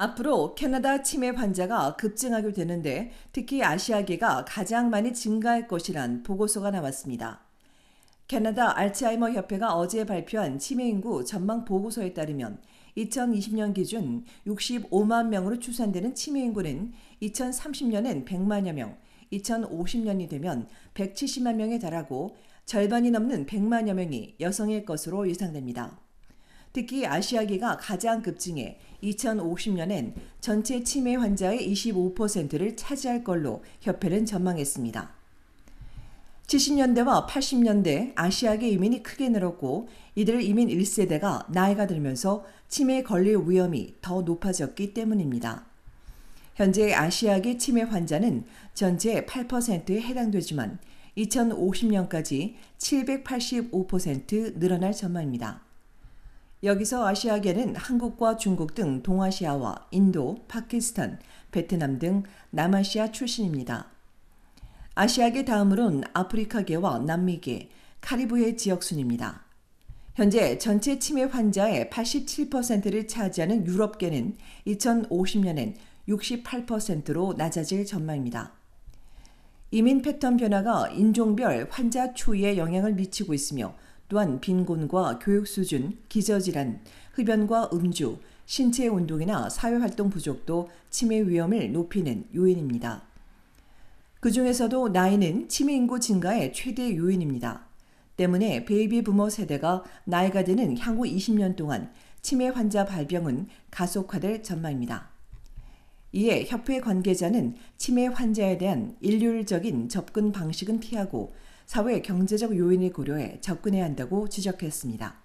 앞으로 캐나다 치매 환자가 급증하게 되는데 특히 아시아계가 가장 많이 증가할 것이란 보고서가 나왔습니다. 캐나다 알츠하이머 협회가 어제 발표한 치매 인구 전망 보고서에 따르면 2020년 기준 65만 명으로 추산되는 치매 인구는 2030년엔 100만여 명, 2050년이 되면 170만 명에 달하고 절반이 넘는 100만여 명이 여성일 것으로 예상됩니다. 특히 아시아계가 가장 급증해 2050년엔 전체 치매 환자의 25%를 차지할 걸로 협회는 전망했습니다. 70년대와 80년대 아시아계 이민이 크게 늘었고 이들 이민 1세대가 나이가 들면서 치매 걸릴 위험이 더 높아졌기 때문입니다. 현재 아시아계 치매 환자는 전체 8%에 해당되지만 2050년까지 785% 늘어날 전망입니다. 여기서 아시아계는 한국과 중국 등 동아시아와 인도, 파키스탄, 베트남 등 남아시아 출신입니다. 아시아계 다음으론 아프리카계와 남미계, 카리브해 지역 순입니다. 현재 전체 치매 환자의 87%를 차지하는 유럽계는 2050년엔 68%로 낮아질 전망입니다. 이민 패턴 변화가 인종별 환자 추이에 영향을 미치고 있으며 또한 빈곤과 교육 수준, 기저질환, 흡연과 음주, 신체 운동이나 사회활동 부족도 치매 위험을 높이는 요인입니다. 그 중에서도 나이는 치매 인구 증가의 최대 요인입니다. 때문에 베이비 부머 세대가 나이가 드는 향후 20년 동안 치매 환자 발병은 가속화될 전망입니다. 이에 협회 관계자는 치매 환자에 대한 일률적인 접근 방식은 피하고 사회 경제적 요인을 고려해 접근해야 한다고 지적했습니다.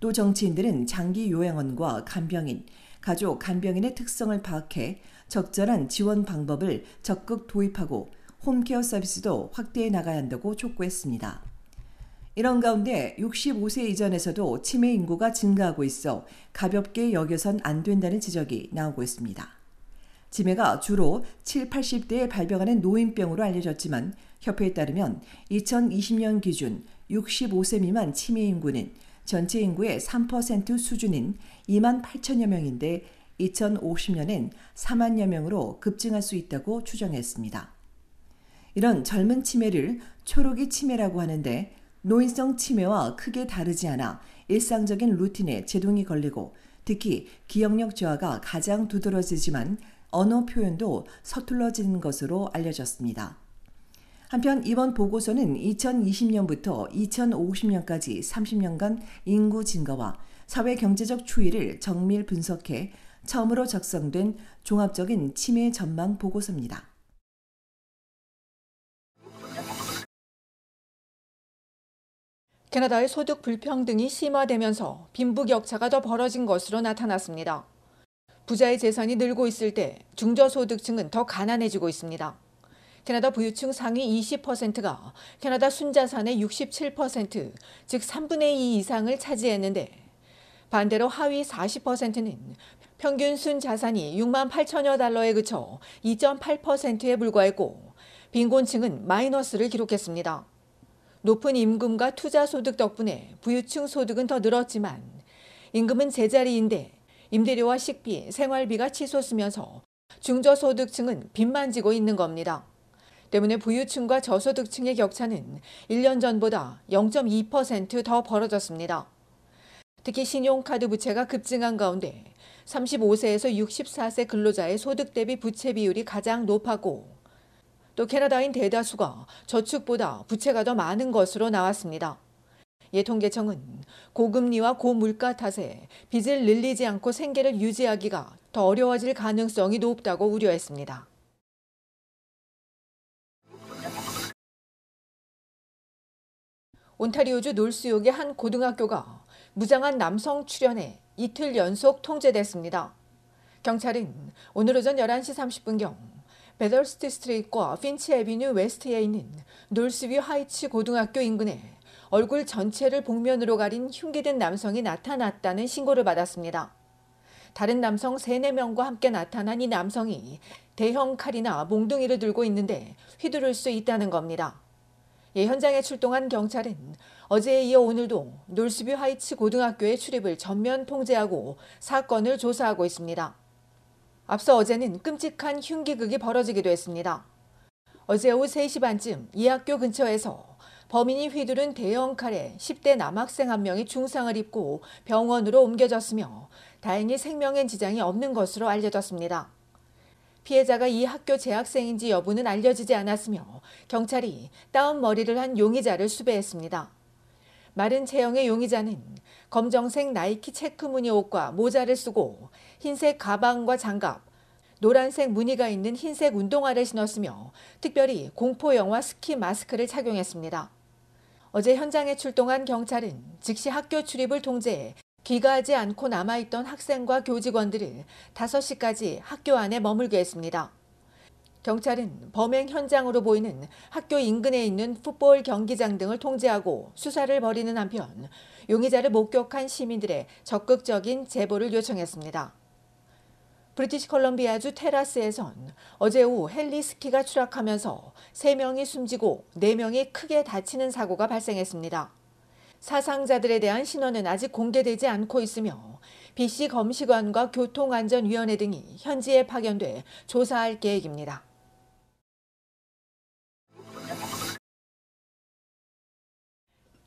또 정치인들은 장기 요양원과 간병인, 가족 간병인의 특성을 파악해 적절한 지원 방법을 적극 도입하고 홈케어 서비스도 확대해 나가야 한다고 촉구했습니다. 이런 가운데 65세 이전에서도 치매 인구가 증가하고 있어 가볍게 여겨선 안 된다는 지적이 나오고 있습니다. 치매가 주로 7, 80대에 발병하는 노인병으로 알려졌지만 협회에 따르면 2020년 기준 65세 미만 치매 인구는 전체 인구의 3% 수준인 2만 8천여 명인데 2050년엔 4만여 명으로 급증할 수 있다고 추정했습니다. 이런 젊은 치매를 초록이 치매라고 하는데 노인성 치매와 크게 다르지 않아 일상적인 루틴에 제동이 걸리고 특히 기억력 저하가 가장 두드러지지만 언어 표현도 서툴러진 것으로 알려졌습니다. 한편 이번 보고서는 2020년부터 2050년까지 30년간 인구 증가와 사회 경제적 추이를 정밀 분석해 처음으로 작성된 종합적인 치매 전망 보고서입니다. 캐나다의 소득 불평등이 심화되면서 빈부격차가 더 벌어진 것으로 나타났습니다. 부자의 재산이 늘고 있을 때 중저소득층은 더 가난해지고 있습니다. 캐나다 부유층 상위 20%가 캐나다 순자산의 67%, 즉 3분의 2 이상을 차지했는데 반대로 하위 40%는 평균 순자산이 6만 8천여 달러에 그쳐 2.8%에 불과했고 빈곤층은 마이너스를 기록했습니다. 높은 임금과 투자 소득 덕분에 부유층 소득은 더 늘었지만 임금은 제자리인데 임대료와 식비, 생활비가 치솟으면서 중저소득층은 빚만 지고 있는 겁니다. 때문에 부유층과 저소득층의 격차는 1년 전보다 0.2%더 벌어졌습니다. 특히 신용카드 부채가 급증한 가운데 35세에서 64세 근로자의 소득 대비 부채 비율이 가장 높았고 또 캐나다인 대다수가 저축보다 부채가 더 많은 것으로 나왔습니다. 예통계청은 고금리와 고물가 탓에 빚을 늘리지 않고 생계를 유지하기가 더 어려워질 가능성이 높다고 우려했습니다. 온타리오주 놀수욕의 한 고등학교가 무장한 남성 출연에 이틀 연속 통제됐습니다. 경찰은 오늘 오전 11시 30분경 베덜스트 스트리과 핀치 에비뉴 웨스트에 있는 놀스뷰 하이츠 고등학교 인근에 얼굴 전체를 복면으로 가린 흉기된 남성이 나타났다는 신고를 받았습니다. 다른 남성 3, 4명과 함께 나타난 이 남성이 대형 칼이나 몽둥이를 들고 있는데 휘두를 수 있다는 겁니다. 예, 현장에 출동한 경찰은 어제에 이어 오늘도 놀스뷰 하이츠 고등학교의 출입을 전면 통제하고 사건을 조사하고 있습니다. 앞서 어제는 끔찍한 흉기극이 벌어지기도 했습니다. 어제 오후 3시 반쯤 이 학교 근처에서 범인이 휘두른 대형 칼에 10대 남학생 한 명이 중상을 입고 병원으로 옮겨졌으며 다행히 생명엔 지장이 없는 것으로 알려졌습니다. 피해자가 이 학교 재학생인지 여부는 알려지지 않았으며 경찰이 따운 머리를 한 용의자를 수배했습니다. 마른 체형의 용의자는 검정색 나이키 체크 무늬 옷과 모자를 쓰고 흰색 가방과 장갑, 노란색 무늬가 있는 흰색 운동화를 신었으며 특별히 공포 영화 스키 마스크를 착용했습니다. 어제 현장에 출동한 경찰은 즉시 학교 출입을 통제해 귀가하지 않고 남아있던 학생과 교직원들을 5시까지 학교 안에 머물게 했습니다. 경찰은 범행 현장으로 보이는 학교 인근에 있는 풋볼 경기장 등을 통제하고 수사를 벌이는 한편 용의자를 목격한 시민들의 적극적인 제보를 요청했습니다. 브리티시 컬럼비아주 테라스에선 어제 오후 헬리스키가 추락하면서 3명이 숨지고 4명이 크게 다치는 사고가 발생했습니다. 사상자들에 대한 신원은 아직 공개되지 않고 있으며 BC 검시관과 교통안전위원회 등이 현지에 파견돼 조사할 계획입니다.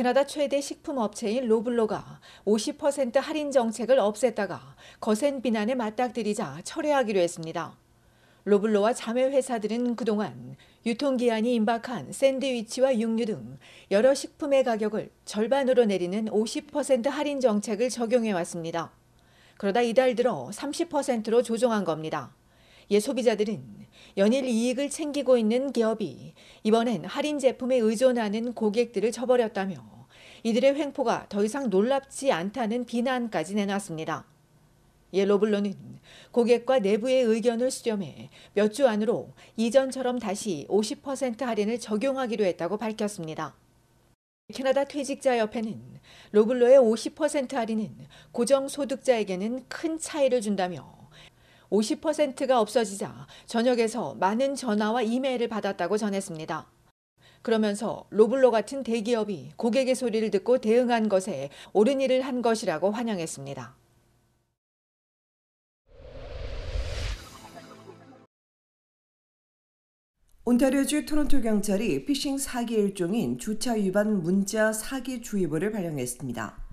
캐나다 최대 식품 업체인 로블로가 50% 할인 정책을 없앴다가 거센 비난에 맞닥뜨리자 철회하기로 했습니다. 로블로와 자매 회사들은 그동안 유통기한이 임박한 샌드위치와 육류 등 여러 식품의 가격을 절반으로 내리는 50% 할인 정책을 적용해 왔습니다. 그러다 이달 들어 30%로 조정한 겁니다. 예 소비자들은 연일 이익을 챙기고 있는 기업이 이번엔 할인 제품에 의존하는 고객들을 쳐버렸다며 이들의 횡포가 더 이상 놀랍지 않다는 비난까지 내놨습니다. 옐로블로는 고객과 내부의 의견을 수렴해 몇 주 안으로 이전처럼 다시 50% 할인을 적용하기로 했다고 밝혔습니다. 캐나다 퇴직자협회는 로블로의 50% 할인은 고정소득자에게는 큰 차이를 준다며 50%가 없어지자 전역에서 많은 전화와 이메일을 받았다고 전했습니다. 그러면서 로블로 같은 대기업이 고객의 소리를 듣고 대응한 것에 옳은 일을 한 것이라고 환영했습니다. 온타리오주 토론토 경찰이 피싱 사기 일종인 주차 위반 문자 사기 주의보를 발령했습니다.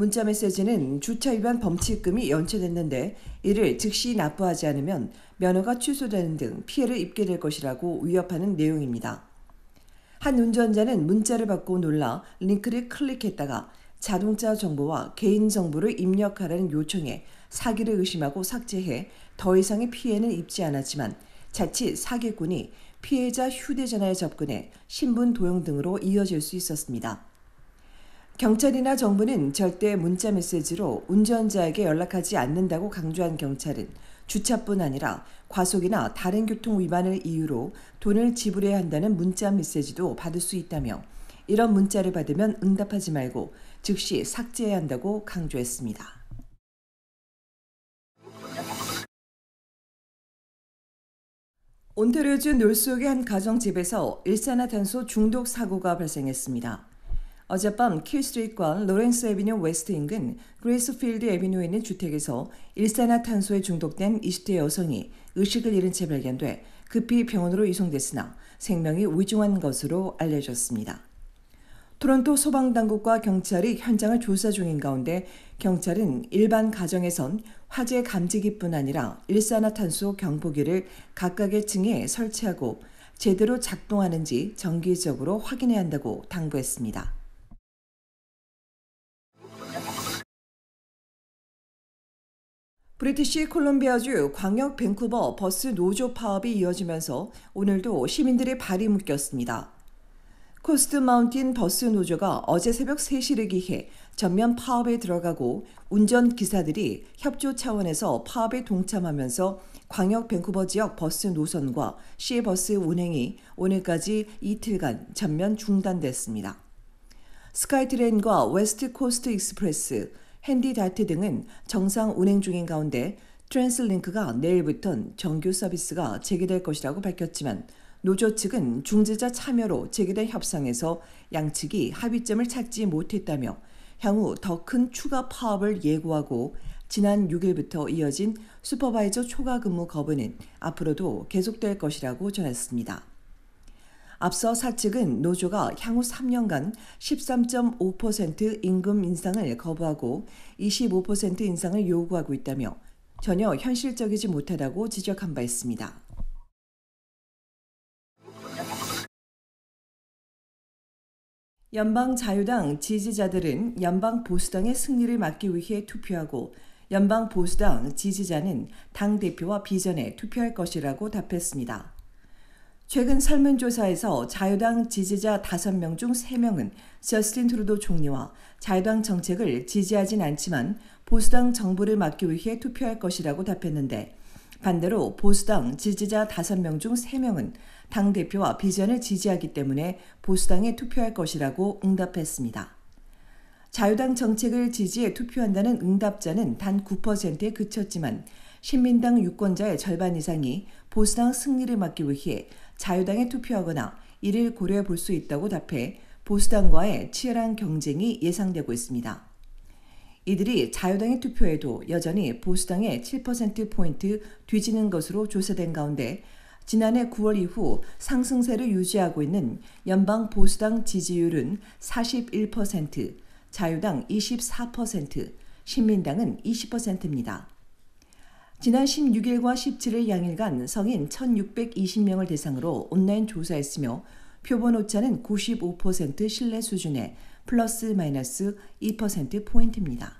문자 메시지는 주차 위반 범칙금이 연체됐는데 이를 즉시 납부하지 않으면 면허가 취소되는 등 피해를 입게 될 것이라고 위협하는 내용입니다. 한 운전자는 문자를 받고 놀라 링크를 클릭했다가 자동차 정보와 개인 정보를 입력하라는 요청에 사기를 의심하고 삭제해 더 이상의 피해는 입지 않았지만 자칫 사기꾼이 피해자 휴대전화에 접근해 신분 도용 등으로 이어질 수 있었습니다. 경찰이나 정부는 절대 문자 메시지로 운전자에게 연락하지 않는다고 강조한 경찰은 주차뿐 아니라 과속이나 다른 교통 위반을 이유로 돈을 지불해야 한다는 문자 메시지도 받을 수 있다며 이런 문자를 받으면 응답하지 말고 즉시 삭제해야 한다고 강조했습니다. 온타리오주 놀수역의 한 가정집에서 일산화탄소 중독 사고가 발생했습니다. 어젯밤 킬스트리트관 로렌스 에비뉴 웨스트 인근 그레이스필드 에비뉴에 있는 주택에서 일산화탄소에 중독된 20대 여성이 의식을 잃은 채 발견돼 급히 병원으로 이송됐으나 생명이 위중한 것으로 알려졌습니다. 토론토 소방당국과 경찰이 현장을 조사 중인 가운데 경찰은 일반 가정에선 화재 감지기뿐 아니라 일산화탄소 경보기를 각각의 층에 설치하고 제대로 작동하는지 정기적으로 확인해야 한다고 당부했습니다. 브리티시 콜롬비아주 광역 밴쿠버 버스 노조 파업이 이어지면서 오늘도 시민들의 발이 묶였습니다. 코스트 마운틴 버스 노조가 어제 새벽 3시를 기해 전면 파업에 들어가고 운전 기사들이 협조 차원에서 파업에 동참하면서 광역 밴쿠버 지역 버스 노선과 시버스 운행이 오늘까지 이틀간 전면 중단됐습니다. 스카이트레인과 웨스트 코스트 익스프레스, 핸디 다트 등은 정상 운행 중인 가운데 트랜슬링크가 내일부턴 정규 서비스가 재개될 것이라고 밝혔지만 노조 측은 중재자 참여로 재개된 협상에서 양측이 합의점을 찾지 못했다며 향후 더 큰 추가 파업을 예고하고 지난 6일부터 이어진 슈퍼바이저 초과 근무 거부는 앞으로도 계속될 것이라고 전했습니다. 앞서 사측은 노조가 향후 3년간 13.5% 임금 인상을 거부하고 25% 인상을 요구하고 있다며 전혀 현실적이지 못하다고 지적한 바 있습니다. 연방 자유당 지지자들은 연방 보수당의 승리를 막기 위해 투표하고 연방 보수당 지지자는 당 대표와 비전에 투표할 것이라고 답했습니다. 최근 설문조사에서 자유당 지지자 5명 중 3명은 저스틴 트루도 총리와 자유당 정책을 지지하진 않지만 보수당 정부를 막기 위해 투표할 것이라고 답했는데 반대로 보수당 지지자 5명 중 3명은 당대표와 비전을 지지하기 때문에 보수당에 투표할 것이라고 응답했습니다. 자유당 정책을 지지해 투표한다는 응답자는 단 9%에 그쳤지만 신민당 유권자의 절반 이상이 보수당 승리를 막기 위해 자유당에 투표하거나 이를 고려해 볼 수 있다고 답해 보수당과의 치열한 경쟁이 예상되고 있습니다. 이들이 자유당의 투표에도 여전히 보수당의 7%포인트 뒤지는 것으로 조사된 가운데 지난해 9월 이후 상승세를 유지하고 있는 연방 보수당 지지율은 41%, 자유당 24%, 신민당은 20%입니다. 지난 16일과 17일 양일간 성인 1,620명을 대상으로 온라인 조사했으며 표본 오차는 95% 신뢰 수준에 플러스 마이너스 2%포인트입니다.